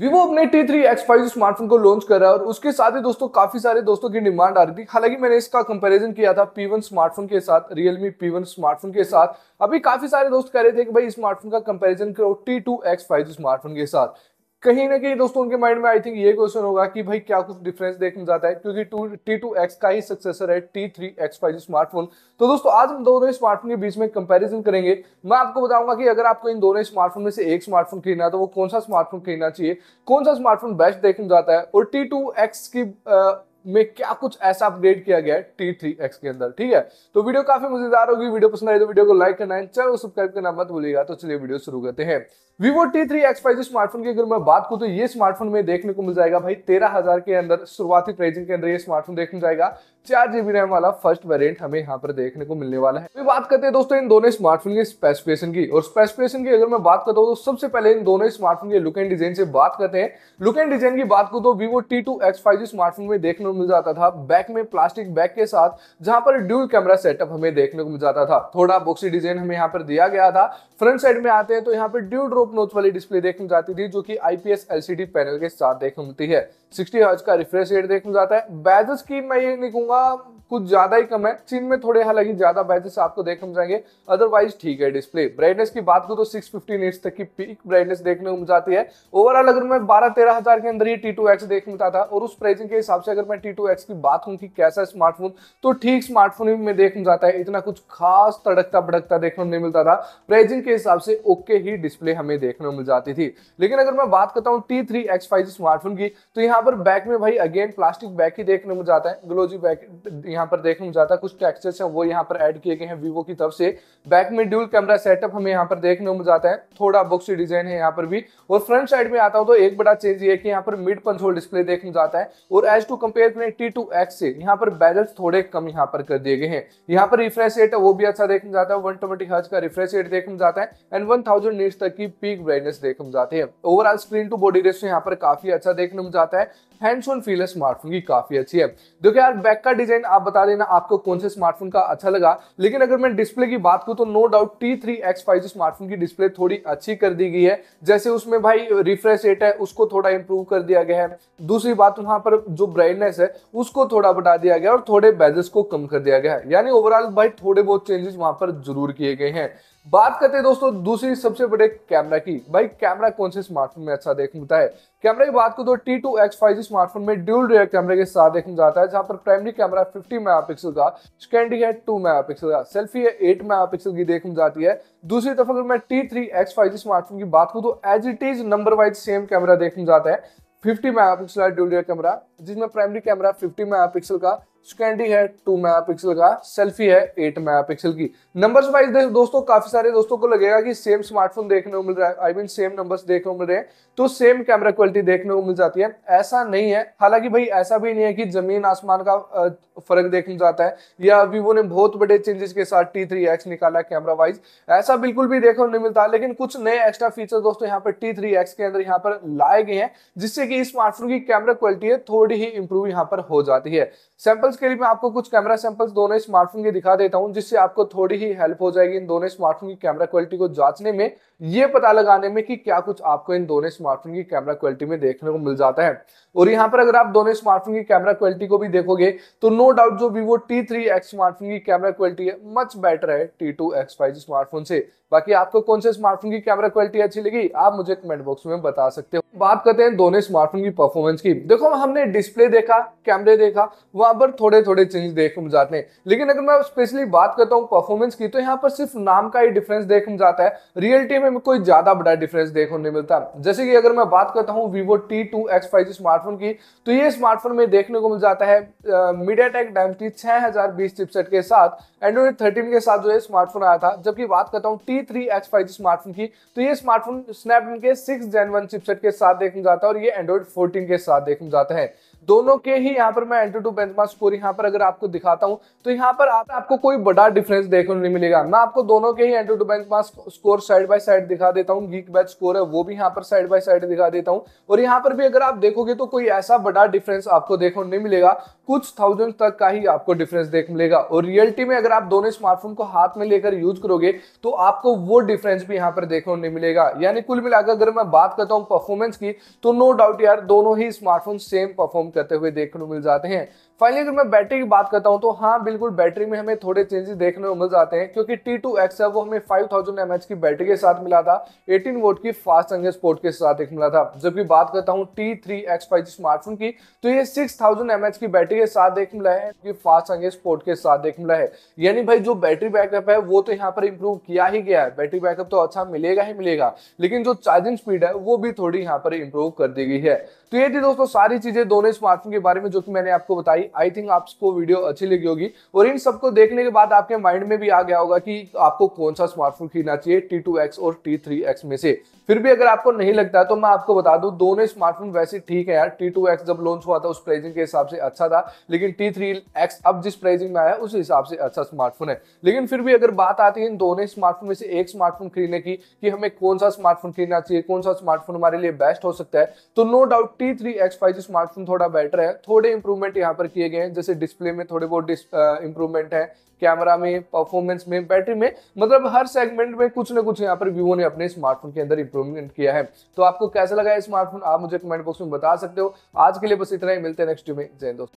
Vivo अपने T three X five smartphone को launch कर रहा है और उसके साथ ही दोस्तों काफी सारे दोस्तों की डिमांड आ रही थी हालांकि मैंने इसका कंपैरिजन किया था पी वन स्मार्टफोन के साथ रियलमी पी वन स्मार्टफोन के साथ अभी काफी सारे दोस्त कह रहे थे कि भाई स्मार्टफोन का कंपैरिजन करो T two X five smartphone के साथ कहीं ना कहीं दोस्तों उनके माइंड में आई थिंक ये क्वेश्चन होगा कि भाई क्या कुछ डिफरेंस देखने जाता है क्योंकि टू टी टू एक्स का ही सक्सेसर है T three X five smartphone तो दोस्तों आज हम दोनों स्मार्टफोन के बीच में कंपैरिजन करेंगे मैं आपको बताऊंगा कि अगर आपको इन दोनों स्मार्टफोन में से एक स्मार्टफोन खरीदना है तो वो कौन सा स्मार्टफोन खरीदना चाहिए कौन सा स्मार्टफोन बेस्ट देखने जाता है और टी टू एक्स की आ, में क्या कुछ ऐसा अपडेट किया गया है टी थ्री एक्स के अंदर ठीक है तो वीडियो काफी मजेदार होगी वीडियो पसंद आए तो वीडियो को लाइक करना है चैनल सब्सक्राइब करना मत भूलिएगा तो चलिए वीडियो शुरू करते हैं Vivo T3 X5 x five smartphone की अगर मैं बात करूं तो ये स्मार्टफोन में देखने को मिल जाएगा भाई तेरह हजार के अंदर शुरुआती प्राइसिंग के अंदर ये स्मार्टफोन देखने जाएगा चार जीबी रैम वाला फर्स्ट वेरिएंट हमें यहाँ पर देखने को मिलने वाला है तो बात करते हैं दोस्तों इन दोनों स्मार्टफोन की स्पेसिफिकेशन की और स्पेसिफिकेशन की अगर मैं बात करता हूँ तो सबसे पहले इन दोनों स्मार्टफोन के लुक एंड डिजाइन से बात करते हैं लुक एंड डिजाइन की बात करूँ तो Vivo T two X five smartphone में देखने को मिल जाता था बैक में प्लास्टिक बैक के साथ जहां पर ड्यूल कैमरा सेटअप हमें देखने को मिल जाता था थोड़ा बॉक्सी डिजाइन हमें यहाँ पर दिया गया था फ्रंट साइड में आते हैं तो यहाँ पर ड्यू ड्रॉप सपोर्ट नोच वाली डिस्प्ले देखने जाती थी जो कि आईपीएस एलसीडी पैनल के साथ देखने मिलती है 60 हर्ज का रिफ्रेश रेट देखने जाता है बैजस की मैं ये नहीं कहूंगा कुछ ज्यादा ही कम है चीन में थोड़े हालांकि ज्यादा बैचेस आपको देखने में जाएंगे अदरवाइज ठीक है डिस्प्ले ब्राइटनेस की बात करो तो सिक्स फिफ्टी तक की पीक ब्राइटनेस देखने में जाती है ओवरऑल अगर मैं बारह तेरह हजार के अंदर ही टी टू एक्स देखने मिलता था और उस प्राइसिंग के हिसाब से अगर मैं टी टू एक्स की बात हूँ कि कैसा स्मार्टफोन तो ठीक स्मार्टफोन में देखने जाता है इतना कुछ खास तड़कता भड़कता देखने नहीं मिलता था प्राइसिंग के हिसाब से ओके ही डिस्प्ले हमें देखने को मिल जाती थी लेकिन अगर मैं बात करता हूँ टी थ्री स्मार्टफोन की तो यहाँ पर बैक में भाई अगेन प्लास्टिक बैक ही देखने को मिल जाता है ग्लोजी बैक यहाँ यहाँ पर देखने में ज़्यादा कुछ टैक्सेस हैं वो यहाँ पर ऐड किए गए हैं वीवो की तरफ से बैक में ड्यूल कैमरा सेटअप हमें यहाँ पर देखने में जाता है थोड़ा बुक्स डिजाइन है यहाँ पर भी और फ्रंट साइड में आता हूँ तो एक बड़ा चेंज ये कि यहाँ पर मिड कंसोल डिस्प्ले देखने में जाता है और एज टू कम्पेयर करें टी टू एक्स से यहाँ पर बैलेंस थोड़े कम यहाँ पर कर दिए गए हैं यहाँ पर रिफ्रेश रेट है वो भी अच्छा देखने जाता है वन ट्वेंटी हर्ज का रिफ्रेश रेट देखने जाता है एंड वन थाउजेंड नीट्स तक की पीक ब्राइटनेस देखने जाते हैं overall screen to body ratio यहाँ पर काफी अच्छा देखने में जाता है हैंड्स ऑन फील स्मार्टफोन की काफी अच्छी है देखो यार बैक का डिजाइन आप बता देना आपको कौन से स्मार्टफोन का अच्छा लगा लेकिन अगर मैं डिस्प्ले की बात करूँ तो no doubt T three X five smartphone की डिस्प्ले थोड़ी अच्छी कर दी गई है जैसे उसमें भाई रिफ्रेश रेट है उसको थोड़ा इंप्रूव कर दिया गया है दूसरी बात वहां पर जो ब्राइटनेस है उसको थोड़ा बढ़ा दिया गया और थोड़े बेजेस को कम कर दिया गया है यानी ओवरऑल भाई थोड़े बहुत चेंजेस वहां पर जरूर किए गए हैं बात करते हैं दोस्तों दूसरी सबसे बड़े कैमरा की भाई कैमरा कौन से स्मार्टफोन में अच्छा देखने मिलता है कैमरा की बात को तो T two X five G smartphone में ड्यूल रियर कैमरे के साथ देखने जाता है जहां पर प्राइमरी कैमरा 50 मेगापिक्सल का स्कैंडी है 2 मेगापिक्सल का सेल्फी है 8 मेगापिक्सल की देखने जाती है दूसरी तरफ अगर मैं T three X five G smartphone की बात करूँ तो as it is number wise same camera देखने जाता है 50 मेगापिक्सल का ड्यूल रियर कैमरा जिसमें प्राइमरी कैमरा 50 मेगापिक्सल का सेकेंडरी है 2 मेगापिक्सल का सेल्फी है 8 मेगापिक्सल की नंबर्स वाइज दोस्तों काफी सारे दोस्तों को लगेगा कि सेम स्मार्टफोन देखने को मिल रहा है आई मीन सेम नंबर्स देखने को मिल रहे हैं तो सेम कैमरा क्वालिटी देखने को मिल जाती है ऐसा नहीं है हालांकि भाई ऐसा भी नहीं है कि जमीन आसमान का फर्क देखने जाता है या वीवो ने बहुत बड़े चेंजेस के साथ टी थ्री एक्स निकाला कैमरा वाइज ऐसा बिल्कुल भी देखने नहीं मिलता लेकिन कुछ नए एक्स्ट्रा फीचर दोस्तों यहाँ पर टी थ्री एक्स के अंदर यहाँ पर लाए गए हैं जिससे कि स्मार्टफोन की कैमरा क्वालिटी है थोड़ी थोड़ी ही इंप्रूव यहाँ पर हो जाती है सैंपल्स के लिए मैं आपको कुछ कैमरा सैंपल्स दोनों स्मार्टफोन के दिखा देता हूँ जिससे आपको थोड़ी ही हेल्प हो जाएगी इन दोनों स्मार्टफोन की कैमरा क्वालिटी को जांचने में ये पता लगाने में कि क्या कुछ आपको इन दोनों स्मार्टफोन की कैमरा क्वालिटी में देखने को मिल जाता है और यहाँ पर अगर आप दोनों स्मार्टफोन की कैमरा क्वालिटी को भी देखोगे तो नो डाउट जो वीवो टी स्मार्टफोन की कैमरा क्वालिटी है मच बेटर है टी टू स्मार्टफोन से बाकी आपको कौन से स्मार्टफोन की कैमरा क्वालिटी अच्छी लगी आप मुझे कमेंट बॉक्स में बता सकते हो बात करते हैं दोनों स्मार्टफोन की परफॉर्मेंस की देखो हमने डिस्प्ले देखा कैमरे देखा वहां पर थोड़े थोड़े चेंज देख जाते हैं लेकिन अगर मैं स्पेशली बात करता हूँ परफॉर्मेंस की तो यहाँ पर सिर्फ नाम का ही डिफरेंस देख जाता है रियलिटी में कोई ज्यादा बड़ा डिफरेंस देखने नहीं मिलता जैसे कि अगर मैं बात करता हूँ Vivo T two X five smartphone की तो ये स्मार्टफोन में देखने को मिल जाता है मीडिया टेक डायमटी छह हजार बीस चिपसेट के साथ एंड्रॉइड थर्टीन के साथ जो है स्मार्टफोन आया था जबकि बात करता हूँ T D three five smartphone की तो ये स्मार्टफोन स्नैपड्रैगन के सिक्स जेन वन चिपसेट के साथ देखने जाता है और ये एंड्रॉइड फोर्टीन के साथ देखने जाता है दोनों के ही यहाँ पर मैं L two two benchmark score यहाँ पर अगर आपको दिखाता हूँ तो यहाँ पर आप, आपको कोई बड़ा डिफरेंस देखने नहीं मिलेगा मैं आपको दोनों के ही L two two benchmark score side by side दिखा देता हूँ गीक बैच स्कोर है वो भी यहाँ पर साइड बाय साइड दिखा देता हूँ और यहाँ पर भी अगर आप देखोगे तो कोई ऐसा बड़ा डिफरेंस आपको देखने नहीं मिलेगा कुछ थाउजेंड तक का ही आपको डिफरेंस देखने मिलेगा और रियलिटी में अगर आप दोनों स्मार्टफोन को हाथ में लेकर यूज करोगे तो आपको वो डिफरेंस भी यहाँ पर देखने नहीं मिलेगा यानी कुल मिलाकर अगर मैं बात करता हूँ परफॉर्मेंस की तो नो डाउट यार दोनों ही स्मार्टफोन सेम परफॉर्म करते हुए देखने को मिल जाते हैं फाइनली अगर मैं बैटरी की बात करता हूँ तो हाँ बिल्कुल बैटरी में हमें थोड़े चेंजेस देखने को मिल जाते हैं क्योंकि टी टू एक्स है वो हमें फाइव थाउजेंड एम एच की बैटरी के साथ मिला था एटीन वोट की फास्ट चार्जिंग स्पोर्ट के साथ एक मिला था जबकि बात करता हूँ T three X five smartphone की तो ये सिक्स थाउजेंड एम एच की बैटरी के साथ एक मिला है कि फास्ट चार्जिंग स्पोर्ट के साथ एक मिला है यानी भाई जो बैटरी बैकअप है वो तो यहाँ पर इम्प्रूव किया ही गया है बैटरी बैकअप तो अच्छा मिलेगा ही मिलेगा लेकिन जो चार्जिंग स्पीड है वो भी थोड़ी यहाँ पर इम्प्रूव कर दी गई है तो ये थी दोस्तों सारी चीजें दोनों स्मार्टफोन के बारे में जो कि मैंने आपको बताई आई आई थिंक आपको वीडियो अच्छी लगी होगी और इन सबको देखने के बाद आपके माइंड में भी आ गया होगा कि आपको कौन सा स्मार्टफोन खरीदना चाहिए टी टू एक्स और टी थ्री एक्स में से फिर भी अगर आपको नहीं लगता है तो मैं आपको बता दूं दोनों स्मार्टफोन वैसे ठीक है यार टी टू एक्स जब लॉन्च हुआ था उस प्राइसिंग के हिसाब से अच्छा था लेकिन टी थ्री एक्स अब जिस प्राइसिंग में आया उस हिसाब से अच्छा स्मार्टफोन है लेकिन फिर भी अगर बात आती है इन दोनों स्मार्टफोन में से एक स्मार्टफोन खरीदने की कि हमें कौन सा स्मार्टफोन खरीदना चाहिए कौन सा स्मार्टफोन हमारे लिए बेस्ट हो सकता है तो no doubt T three X five G smartphone थोड़ा बेटर है थोड़े इंप्रूवमेंट यहाँ पर किए गए हैं जैसे डिस्प्ले में थोड़े बहुत इंप्रूवमेंट है कैमरा में परफॉर्मेंस में बैटरी में मतलब हर सेगमेंट में कुछ ना कुछ यहाँ पर वीवो ने अपने स्मार्टफोन के अंदर इंप्रूवमेंट किया है तो आपको कैसा लगा स्मार्टफोन आप मुझे कमेंट बॉक्स में बता सकते हो आज के लिए बस इतना ही मिलते हैं नेक्स्ट में जय दोस्त